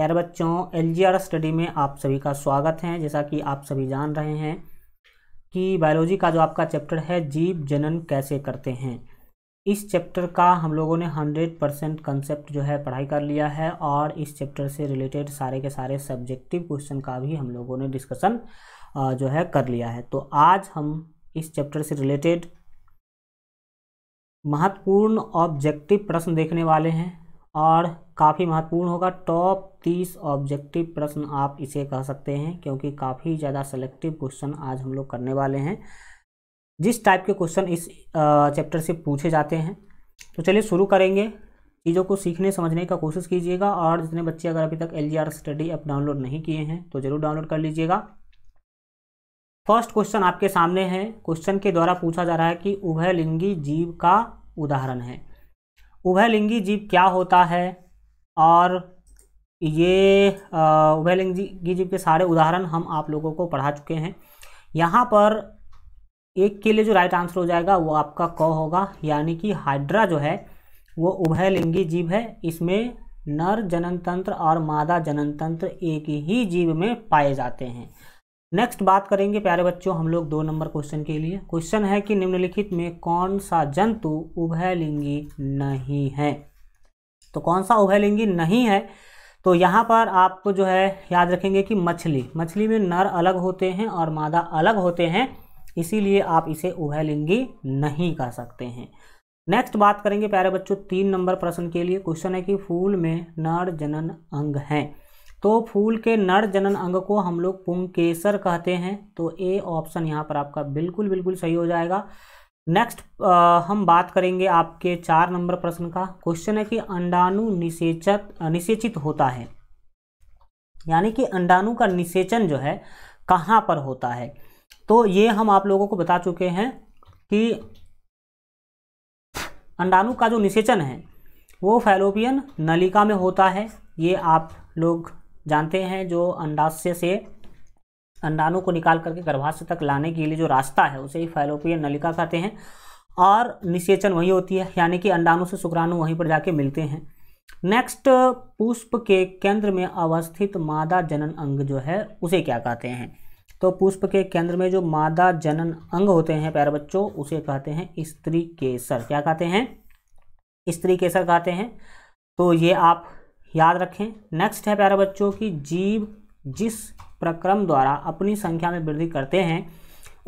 प्यारे बच्चों L study में आप सभी का स्वागत है जैसा कि आप सभी जान रहे हैं कि बायोलॉजी का जो आपका चैप्टर है जीव जनन कैसे करते हैं इस चैप्टर का हम लोगों ने 100 परसेंट कंसेप्ट जो है पढ़ाई कर लिया है और इस चैप्टर से रिलेटेड सारे के सारे सब्जेक्टिव क्वेश्चन का भी हम लोगों ने डिस्कशन जो है कर लिया है तो आज हम इस चैप्टर से रिलेटेड महत्वपूर्ण ऑब्जेक्टिव प्रश्न देखने वाले हैं और काफ़ी महत्वपूर्ण होगा टॉप तीस ऑब्जेक्टिव प्रश्न आप इसे कह सकते हैं क्योंकि काफ़ी ज़्यादा सेलेक्टिव क्वेश्चन आज हम लोग करने वाले हैं जिस टाइप के क्वेश्चन इस चैप्टर से पूछे जाते हैं तो चलिए शुरू करेंगे चीज़ों को सीखने समझने का कोशिश कीजिएगा और जितने बच्चे अगर अभी तक एल स्टडी ऐप डाउनलोड नहीं किए हैं तो ज़रूर डाउनलोड कर लीजिएगा फर्स्ट क्वेश्चन आपके सामने है क्वेश्चन के द्वारा पूछा जा रहा है कि उभयलिंगी जीव का उदाहरण है उभयलिंगी जीव क्या होता है और ये वेल जीव के सारे उदाहरण हम आप लोगों को पढ़ा चुके हैं यहाँ पर एक के लिए जो राइट आंसर हो जाएगा वो आपका क होगा यानी कि हाइड्रा जो है वो लिंगी जीव है इसमें नर जनन तंत्र और मादा जनन तंत्र एक ही जीव में पाए जाते हैं नेक्स्ट बात करेंगे प्यारे बच्चों हम लोग दो नंबर क्वेश्चन के लिए क्वेश्चन है कि निम्नलिखित में कौन सा जंतु उभयलिंगी नहीं है तो कौन सा उभयलिंगी नहीं है तो यहाँ पर आपको जो है याद रखेंगे कि मछली मछली में नर अलग होते हैं और मादा अलग होते हैं इसीलिए आप इसे उभयलिंगी नहीं कह सकते हैं नेक्स्ट बात करेंगे प्यारे बच्चों तीन नंबर प्रश्न के लिए क्वेश्चन है कि फूल में नर जनन अंग हैं तो फूल के नर जनन अंग को हम लोग पुंकेसर कहते हैं तो ए ऑप्शन यहाँ पर आपका बिल्कुल बिल्कुल सही हो जाएगा नेक्स्ट uh, हम बात करेंगे आपके चार नंबर प्रश्न का क्वेश्चन है कि अंडाणु निषेचत निषेचित होता है यानी कि अंडाणु का निषेचन जो है कहाँ पर होता है तो ये हम आप लोगों को बता चुके हैं कि अंडाणु का जो निषेचन है वो फैलोपियन नलिका में होता है ये आप लोग जानते हैं जो अंडाशय से अंडाणु को निकाल करके गर्भाशय तक लाने के लिए जो रास्ता है उसे ही फैलोपियन नलिका कहते हैं और निषेचन वही होती है यानी कि अंडाणु से शुक्राणु वहीं पर जाके मिलते हैं नेक्स्ट पुष्प के केंद्र में अवस्थित मादा जनन अंग जो है उसे क्या कहते हैं तो पुष्प के केंद्र में जो मादा जनन अंग होते हैं प्यारे बच्चों उसे कहते हैं स्त्री केसर क्या कहते हैं स्त्री केसर कहते हैं तो ये आप याद रखें नेक्स्ट है प्यारे बच्चों की जीव जिस प्रक्रम द्वारा अपनी संख्या में वृद्धि करते हैं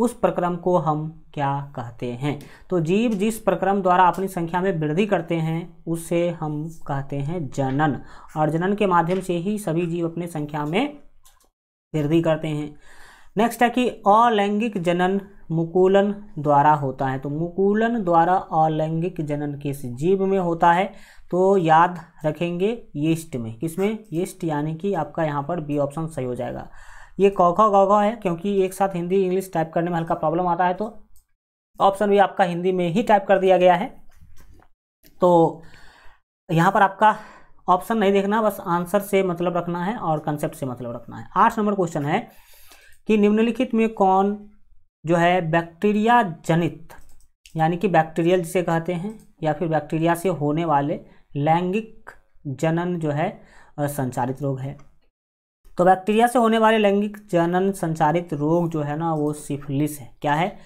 उस प्रक्रम को हम क्या कहते हैं तो जीव जिस प्रक्रम द्वारा अपनी संख्या में वृद्धि करते हैं उसे हम कहते हैं जनन और जनन के माध्यम से ही सभी जीव अपनी संख्या में वृद्धि करते हैं नेक्स्ट है कि अलैंगिक जनन मुकुलन द्वारा होता है तो मुकुलन द्वारा अलैंगिक जनन किस जीव में होता है तो याद रखेंगे यीस्ट में किसमें यीस्ट यानी कि आपका यहाँ पर बी ऑप्शन सही हो जाएगा ये कौखा गौखा है क्योंकि एक साथ हिंदी इंग्लिश टाइप करने में हल्का प्रॉब्लम आता है तो ऑप्शन भी आपका हिंदी में ही टाइप कर दिया गया है तो यहाँ पर आपका ऑप्शन नहीं देखना बस आंसर से मतलब रखना है और कंसेप्ट से मतलब रखना है आठ नंबर क्वेश्चन है कि निम्नलिखित में कौन जो है बैक्टीरिया जनित यानी कि बैक्टीरियल जिसे कहते हैं या फिर बैक्टीरिया से होने वाले लैंगिक जनन जो है संचारित रोग है तो बैक्टीरिया से होने वाले लैंगिक जनन संचारित रोग जो है ना वो सिफिलिस है क्या है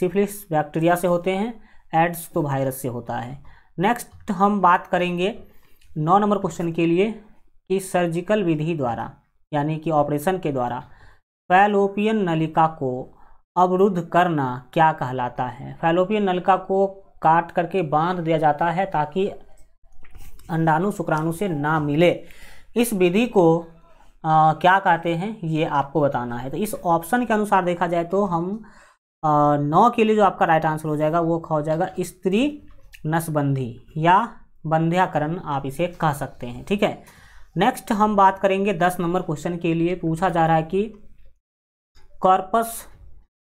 सिफिलिस बैक्टीरिया से होते हैं एड्स तो वायरस से होता है नेक्स्ट हम बात करेंगे नौ नंबर क्वेश्चन के लिए कि सर्जिकल विधि द्वारा यानी कि ऑपरेशन के द्वारा पैलोपियन नलिका को अवरुद्ध करना क्या कहलाता है फैलोपियन नलका को काट करके बांध दिया जाता है ताकि अंडाणु शुक्राणु से ना मिले इस विधि को आ, क्या कहते हैं ये आपको बताना है तो इस ऑप्शन के अनुसार देखा जाए तो हम नौ के लिए जो आपका राइट आंसर हो जाएगा वो हो जाएगा स्त्री नसबंदी या बंध्याकरण आप इसे कह सकते हैं ठीक है नेक्स्ट हम बात करेंगे दस नंबर क्वेश्चन के लिए पूछा जा रहा है कि corpus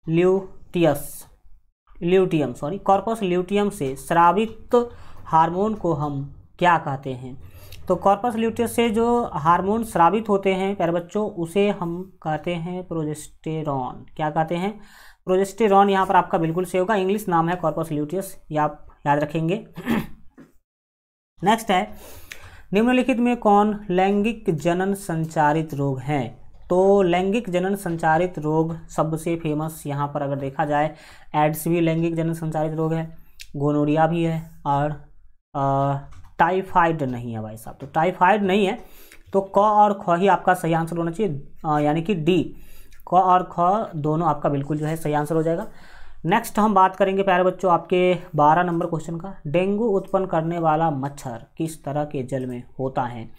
luteus luteum sorry corpus luteum से श्रावित हार्मोन को हम क्या कहते हैं तो कॉर्पस ल्यूटियस से जो हार्मोन श्रावित होते हैं प्यारे बच्चों उसे हम कहते हैं प्रोजेस्टेरॉन क्या कहते हैं प्रोजेस्टेरॉन यहाँ पर आपका बिल्कुल सही होगा इंग्लिश नाम है कॉर्पस ल्यूटियस ये आप याद रखेंगे नेक्स्ट है निम्नलिखित में कौन लैंगिक जनन संचारित रोग हैं तो लैंगिक जनन संचारित रोग सबसे फेमस यहाँ पर अगर देखा जाए एड्स भी लैंगिक जनन संचारित रोग है गोनोरिया भी है और टाइफाइड नहीं है भाई साहब तो टाइफाइड नहीं है तो क और ख ही आपका सही आंसर होना चाहिए यानी कि डी क और ख दोनों आपका बिल्कुल जो है सही आंसर हो जाएगा नेक्स्ट हम बात करेंगे प्यारे बच्चों आपके 12 नंबर क्वेश्चन का डेंगू उत्पन्न करने वाला मच्छर किस तरह के जल में होता है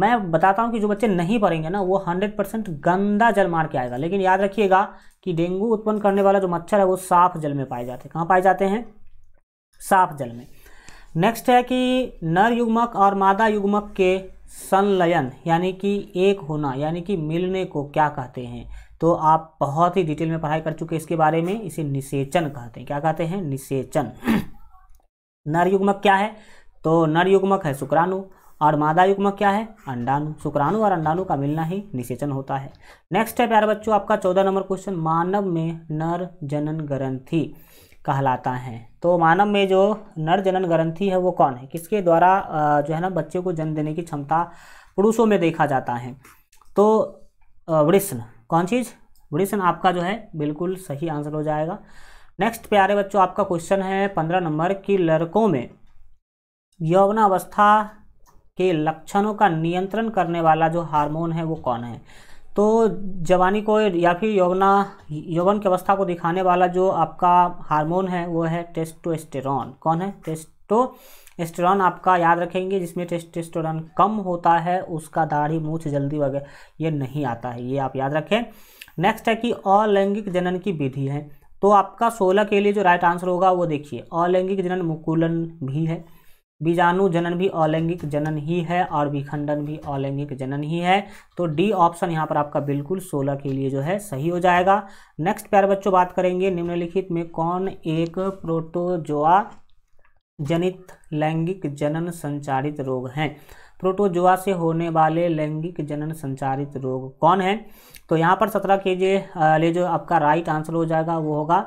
मैं बताता हूँ कि जो बच्चे नहीं पढ़ेंगे ना वो हंड्रेड परसेंट गंदा जल मार के आएगा लेकिन याद रखिएगा कि डेंगू उत्पन्न करने वाला जो मच्छर है वो साफ जल में पाए जाते हैं कहाँ पाए जाते हैं साफ जल में नेक्स्ट है कि नर युग्मक और मादा युग्मक के संलयन यानी कि एक होना यानी कि मिलने को क्या कहते हैं तो आप बहुत ही डिटेल में पढ़ाई कर चुके हैं इसके बारे में इसे निषेचन कहते हैं क्या कहते हैं निषेचन नर युग्मक क्या है तो नर युग्मक है शुक्राणु और मादा युग्म क्या है अंडाणु शुक्राणु और अंडाणु का मिलना ही निषेचन होता है नेक्स्ट है प्यारे बच्चों आपका चौदह नंबर क्वेश्चन मानव में नर जनन ग्रंथि कहलाता है तो मानव में जो नर जनन ग्रंथि है वो कौन है किसके द्वारा जो है ना बच्चे को जन्म देने की क्षमता पुरुषों में देखा जाता है तो वृष्ण कौन चीज़ वृष्ण आपका जो है बिल्कुल सही आंसर हो जाएगा नेक्स्ट प्यारे बच्चों आपका क्वेश्चन है पंद्रह नंबर कि लड़कों में यौवनावस्था के लक्षणों का नियंत्रण करने वाला जो हार्मोन है वो कौन है तो जवानी को या फिर यौवना यौवन की अवस्था को दिखाने वाला जो आपका हार्मोन है वो है टेस्टोस्टेरॉन कौन है टेस्टोस्टेरॉन आपका याद रखेंगे जिसमें टेस्टोस्टेरॉन कम होता है उसका दाढ़ी मूछ जल्दी वगैरह ये नहीं आता है ये आप याद रखें नेक्स्ट है कि अलैंगिक जनन की विधि है तो आपका सोलह के लिए जो राइट आंसर होगा वो देखिए अलैंगिक जनन मुकुलन भी है बीजाणु जनन भी अलैंगिक जनन ही है और विखंडन भी अलैंगिक जनन ही है तो डी ऑप्शन यहाँ पर आपका बिल्कुल सोलह के लिए जो है सही हो जाएगा नेक्स्ट प्यार बच्चों बात करेंगे निम्नलिखित में कौन एक प्रोटोजोआ जनित लैंगिक जनन संचारित रोग हैं प्रोटोजोआ से होने वाले लैंगिक जनन संचारित रोग कौन है तो यहाँ पर सत्रह के जे ले जो आपका राइट आंसर हो जाएगा वो होगा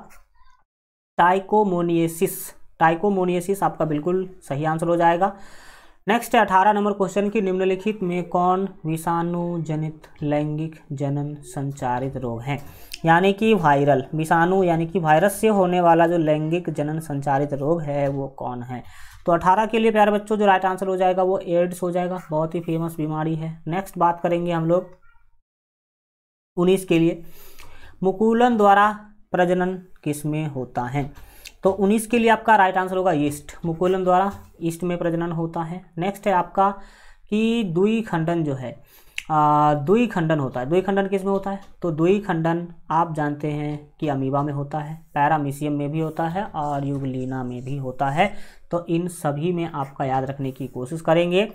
टाइकोमोनिएसिस टाइकोमोनियसिस आपका बिल्कुल सही आंसर हो जाएगा नेक्स्ट है अठारह नंबर क्वेश्चन की निम्नलिखित में कौन विषाणु जनित लैंगिक जनन संचारित रोग हैं यानी कि वायरल विषाणु यानी कि वायरस से होने वाला जो लैंगिक जनन संचारित रोग है वो कौन है तो 18 के लिए प्यारे बच्चों जो राइट आंसर हो जाएगा वो एड्स हो जाएगा बहुत ही फेमस बीमारी है नेक्स्ट बात करेंगे हम लोग उन्नीस के लिए मुकुलन द्वारा प्रजनन किसमें होता है तो 19 के लिए आपका राइट आंसर होगा ईस्ट मुकुलम द्वारा ईस्ट में प्रजनन होता है नेक्स्ट है आपका कि दुई खंडन जो है दुई खंडन होता है दुई खंडन किस में होता है तो दुई खंडन आप जानते हैं कि अमीबा में होता है पैरामीशियम में भी होता है और युगलीना में भी होता है तो इन सभी में आपका याद रखने की कोशिश करेंगे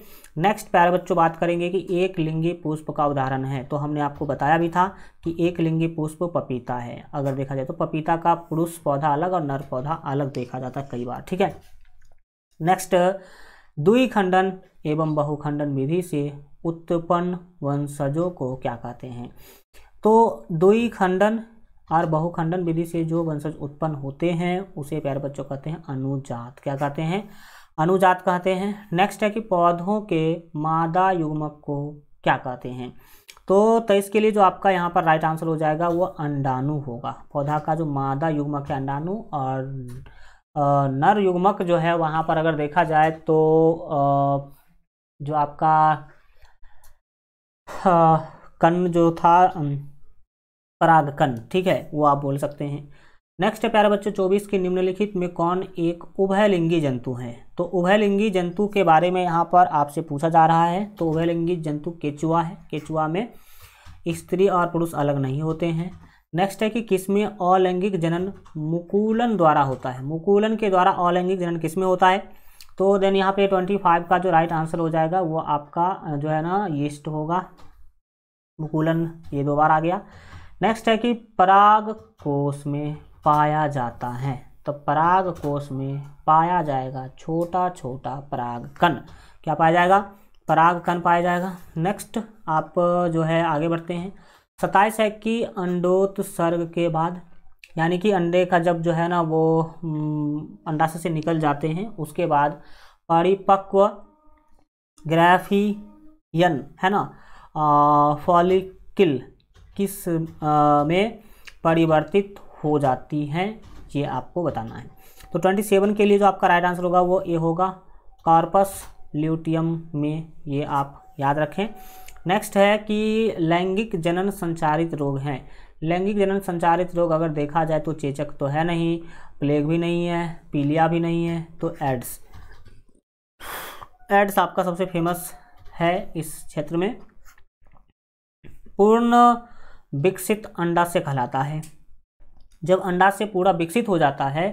नेक्स्ट प्यारे बच्चों बात करेंगे कि एक लिंगी पुष्प का उदाहरण है तो हमने आपको बताया भी था कि एक लिंगी पुष्प पपीता है अगर देखा जाए तो पपीता का पुरुष पौधा अलग और नर पौधा अलग देखा जाता कई बार ठीक है नेक्स्ट दुई खंडन एवं बहुखंडन विधि से उत्पन्न वंशजों को क्या कहते हैं तो दुई खंडन और बहुखंडन विधि से जो वंशज उत्पन्न होते हैं उसे प्यारे बच्चों कहते हैं अनुजात क्या कहते हैं अनुजात कहते हैं नेक्स्ट है कि पौधों के मादा युग्मक को क्या कहते हैं तो तेईस तो के लिए जो आपका यहाँ पर राइट आंसर हो जाएगा वो अंडाणु होगा पौधा का जो मादा युग्मक है अंडाणु और नर युग्मक जो है वहाँ पर अगर देखा जाए तो जो आपका कन जो था परागकन ठीक है वो आप बोल सकते हैं नेक्स्ट है प्यारे बच्चों चौबीस के निम्नलिखित में कौन एक उभयलिंगी जंतु है तो उभयलिंगी जंतु के बारे में यहाँ पर आपसे पूछा जा रहा है तो उभयलिंगी जंतु केचुआ है केचुआ में स्त्री और पुरुष अलग नहीं होते हैं नेक्स्ट है कि किसमें अलैंगिक जनन मुकूलन द्वारा होता है मुकुलन के द्वारा अलैंगिक जनन किसमें होता है तो देन यहाँ पे ट्वेंटी फाइव का जो राइट आंसर हो जाएगा वो आपका जो है ना यीस्ट होगा मुकूलन ये दो बार आ गया नेक्स्ट है कि पराग कोश में पाया जाता है तो पराग कोश में पाया जाएगा छोटा छोटा पराग कण क्या पाया जाएगा पराग कण पाया जाएगा नेक्स्ट आप जो है आगे बढ़ते हैं सताइस है कि अंडोत्सर्ग के बाद यानी कि अंडे का जब जो है ना वो हम्म, अंडाशय से निकल जाते हैं उसके बाद परिपक्व ग्रैफियन है ना फॉलिकिल किस आ, में परिवर्तित हो जाती हैं ये आपको बताना है तो 27 के लिए जो आपका राइट आंसर होगा वो ये होगा कार्पस ल्यूटियम में ये आप याद रखें नेक्स्ट है कि लैंगिक जनन संचारित रोग हैं लैंगिक जनन संचारित रोग अगर देखा जाए तो चेचक तो है नहीं प्लेग भी नहीं है पीलिया भी नहीं है तो एड्स एड्स आपका सबसे फेमस है इस क्षेत्र में पूर्ण विकसित अंडा से कहलाता है जब अंडाशय से पूरा विकसित हो जाता है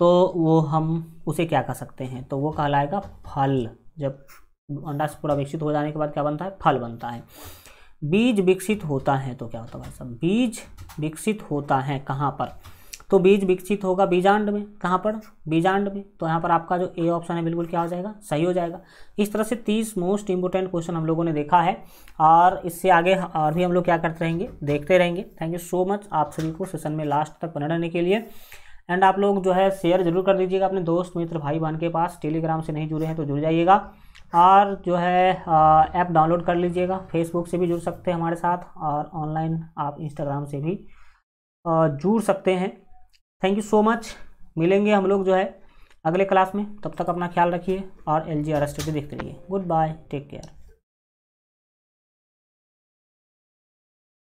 तो वो हम उसे क्या कह सकते हैं तो वो कहलाएगा फल जब अंडाशय पूरा विकसित हो जाने के बाद क्या बनता है फल बनता है बीज विकसित होता है तो क्या होता है भाई साहब बीज विकसित होता है कहाँ पर तो बीज विकसित होगा बीजांड में कहाँ पर बीजांड में तो यहाँ पर आपका जो ए ऑप्शन है बिल्कुल क्या हो जाएगा सही हो जाएगा इस तरह से तीस मोस्ट इंपोर्टेंट क्वेश्चन हम लोगों ने देखा है और इससे आगे और भी हम लोग क्या करते रहेंगे देखते रहेंगे थैंक यू सो मच आप सभी को सेशन में लास्ट तक बने रहने के लिए एंड आप लोग जो है शेयर जरूर कर दीजिएगा अपने दोस्त मित्र भाई बहन के पास टेलीग्राम से नहीं जुड़े हैं तो जुड़ जाइएगा और जो है ऐप डाउनलोड कर लीजिएगा फेसबुक से भी जुड़ सकते हैं हमारे साथ और ऑनलाइन आप इंस्टाग्राम से भी जुड़ सकते हैं थैंक यू सो मच मिलेंगे हम लोग जो है अगले क्लास में तब तक अपना ख्याल रखिए और एल जी आर एस देखते रहिए गुड बाय टेक केयर